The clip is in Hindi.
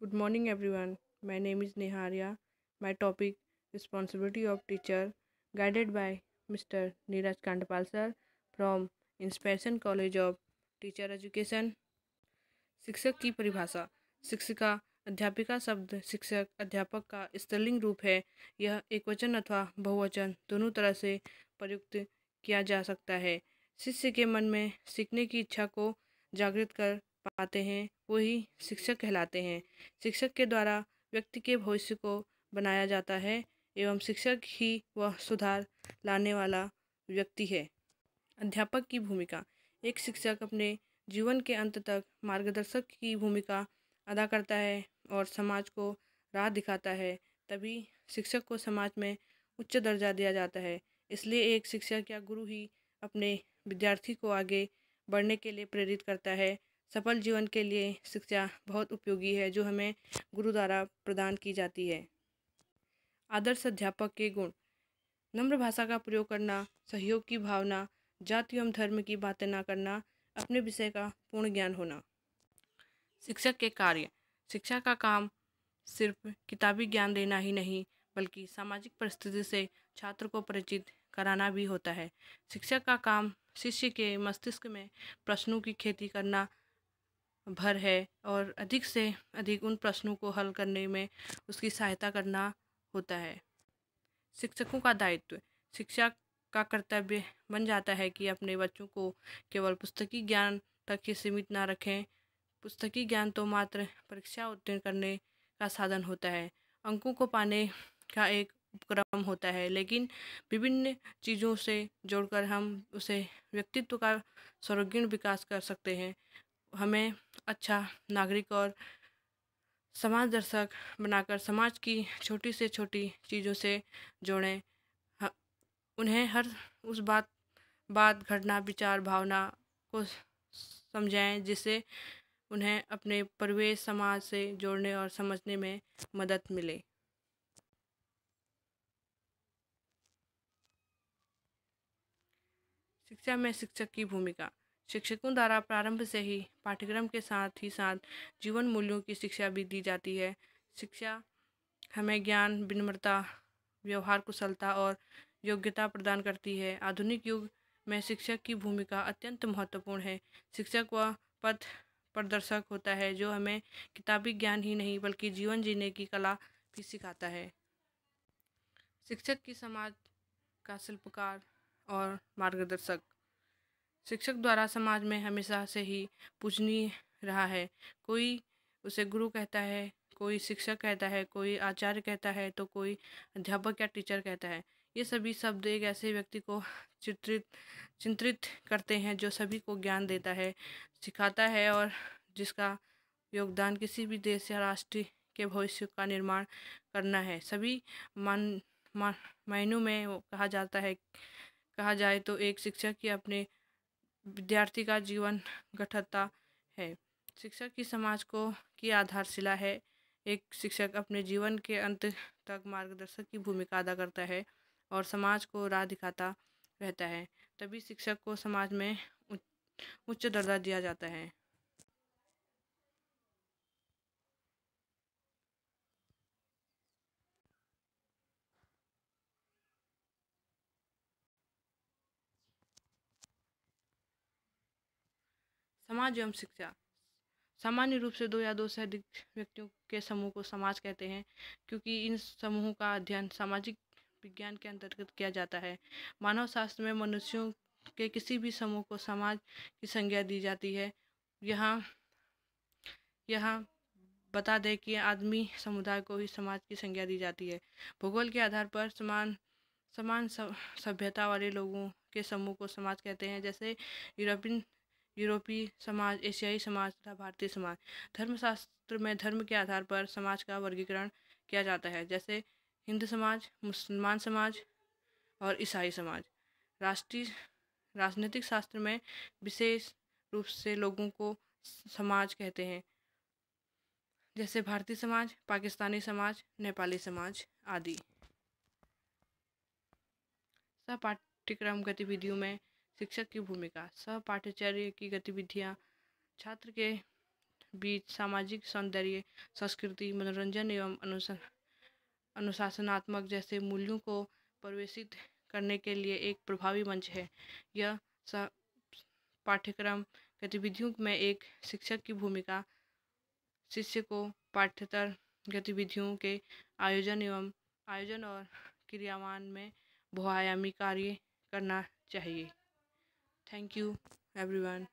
Good morning everyone my name is Niharia my topic responsibility of teacher guided by mister Neeraj Kandpal sir from inspiration college of teacher education शिक्षक की परिभाषा शिक्षिका अध्यापिका शब्द शिक्षक अध्यापक का स्त्रीलिंग रूप है यह एक वचन अथवा बहुवचन दोनों तरह से प्रयुक्त किया जा सकता है शिष्य के मन में सीखने की इच्छा को जागृत कर पाते हैं वही शिक्षक कहलाते हैं शिक्षक के द्वारा व्यक्ति के भविष्य को बनाया जाता है एवं शिक्षक ही वह सुधार लाने वाला व्यक्ति है अध्यापक की भूमिका एक शिक्षक अपने जीवन के अंत तक मार्गदर्शक की भूमिका अदा करता है और समाज को राह दिखाता है तभी शिक्षक को समाज में उच्च दर्जा दिया जाता है इसलिए एक शिक्षक या गुरु ही अपने विद्यार्थी को आगे बढ़ने के लिए प्रेरित करता है सफल जीवन के लिए शिक्षा बहुत उपयोगी है जो हमें गुरु द्वारा प्रदान की जाती है आदर्श अध्यापक के गुण नम्र भाषा का प्रयोग करना सहयोग की भावना जाति एवं धर्म की बातें ना करना अपने विषय का पूर्ण ज्ञान होना शिक्षक के कार्य शिक्षा का काम सिर्फ किताबी ज्ञान देना ही नहीं बल्कि सामाजिक परिस्थिति से छात्र को परिचित कराना भी होता है शिक्षक का काम शिष्य के मस्तिष्क में प्रश्नों की खेती करना भर है और अधिक से अधिक उन प्रश्नों को हल करने में उसकी सहायता करना होता है शिक्षकों का दायित्व शिक्षा का कर्तव्य बन जाता है कि अपने बच्चों को केवल पुस्तकी ज्ञान तक ही सीमित ना रखें पुस्तकी ज्ञान तो मात्र परीक्षा उत्तीर्ण करने का साधन होता है अंकों को पाने का एक उपक्रम होता है लेकिन विभिन्न चीज़ों से जोड़कर हम उसे व्यक्तित्व का सर्वगीण विकास कर सकते हैं हमें अच्छा नागरिक और समाज दर्शक बनाकर समाज की छोटी से छोटी चीज़ों से जोड़ें उन्हें हर उस बात बात घटना विचार भावना को समझाएं जिससे उन्हें अपने परिवेश समाज से जोड़ने और समझने में मदद मिले शिक्षा में शिक्षक की भूमिका शिक्षकों द्वारा प्रारंभ से ही पाठ्यक्रम के साथ ही साथ जीवन मूल्यों की शिक्षा भी दी जाती है शिक्षा हमें ज्ञान विनम्रता व्यवहार कुशलता और योग्यता प्रदान करती है आधुनिक युग में शिक्षक की भूमिका अत्यंत महत्वपूर्ण है शिक्षक वह पथ प्रदर्शक होता है जो हमें किताबी ज्ञान ही नहीं बल्कि जीवन जीने की कला भी सिखाता है शिक्षक की समाज का शिल्पकार और मार्गदर्शक शिक्षक द्वारा समाज में हमेशा से ही पूजनीय रहा है कोई उसे गुरु कहता है कोई शिक्षक कहता है कोई आचार्य कहता है तो कोई अध्यापक या टीचर कहता है ये सभी शब्द एक ऐसे व्यक्ति को चित्रित चिंतित करते हैं जो सभी को ज्ञान देता है सिखाता है और जिसका योगदान किसी भी देश या राष्ट्र के भविष्य का निर्माण करना है सभी मान मायनों में कहा जाता है कहा जाए तो एक शिक्षक की अपने विद्यार्थी का जीवन गठता है शिक्षक की समाज को की आधारशिला है एक शिक्षक अपने जीवन के अंत तक मार्गदर्शक की भूमिका अदा करता है और समाज को राह दिखाता रहता है तभी शिक्षक को समाज में उच्च दर्जा दिया जाता है समाज एवं शिक्षा सामान्य रूप से दो या दो से अधिक व्यक्तियों के समूह को समाज कहते हैं क्योंकि इन समूहों का अध्ययन सामाजिक विज्ञान के अंतर्गत किया जाता है मानव शास्त्र में मनुष्यों के किसी भी समूह को समाज की संज्ञा दी जाती है यहाँ यहाँ बता दें कि आदमी समुदाय को ही समाज की संज्ञा दी जाती है भूगोल के आधार पर समान समान सभ्यता वाले लोगों के समूह को समाज कहते हैं जैसे यूरोपियन यूरोपीय समाज एशियाई समाज तथा भारतीय समाज धर्मशास्त्र में धर्म के आधार पर समाज का वर्गीकरण किया जाता है जैसे हिंदू समाज मुसलमान समाज और ईसाई समाज राष्ट्रीय राजनीतिक शास्त्र में विशेष रूप से लोगों को समाज कहते हैं जैसे भारतीय समाज पाकिस्तानी समाज नेपाली समाज आदि सब पाठ्यक्रम गतिविधियों में शिक्षक की भूमिका सहपाठचर्य की गतिविधियाँ छात्र के बीच सामाजिक सौंदर्य संस्कृति मनोरंजन एवं अनुसा अनुशासनात्मक जैसे मूल्यों को प्रवेशित करने के लिए एक प्रभावी मंच है यह पाठ्यक्रम गतिविधियों में एक शिक्षक की भूमिका शिष्य को पाठ्यतर गतिविधियों के आयोजन एवं आयोजन और क्रियावान में बहुआयामी कार्य करना चाहिए Thank you, everyone.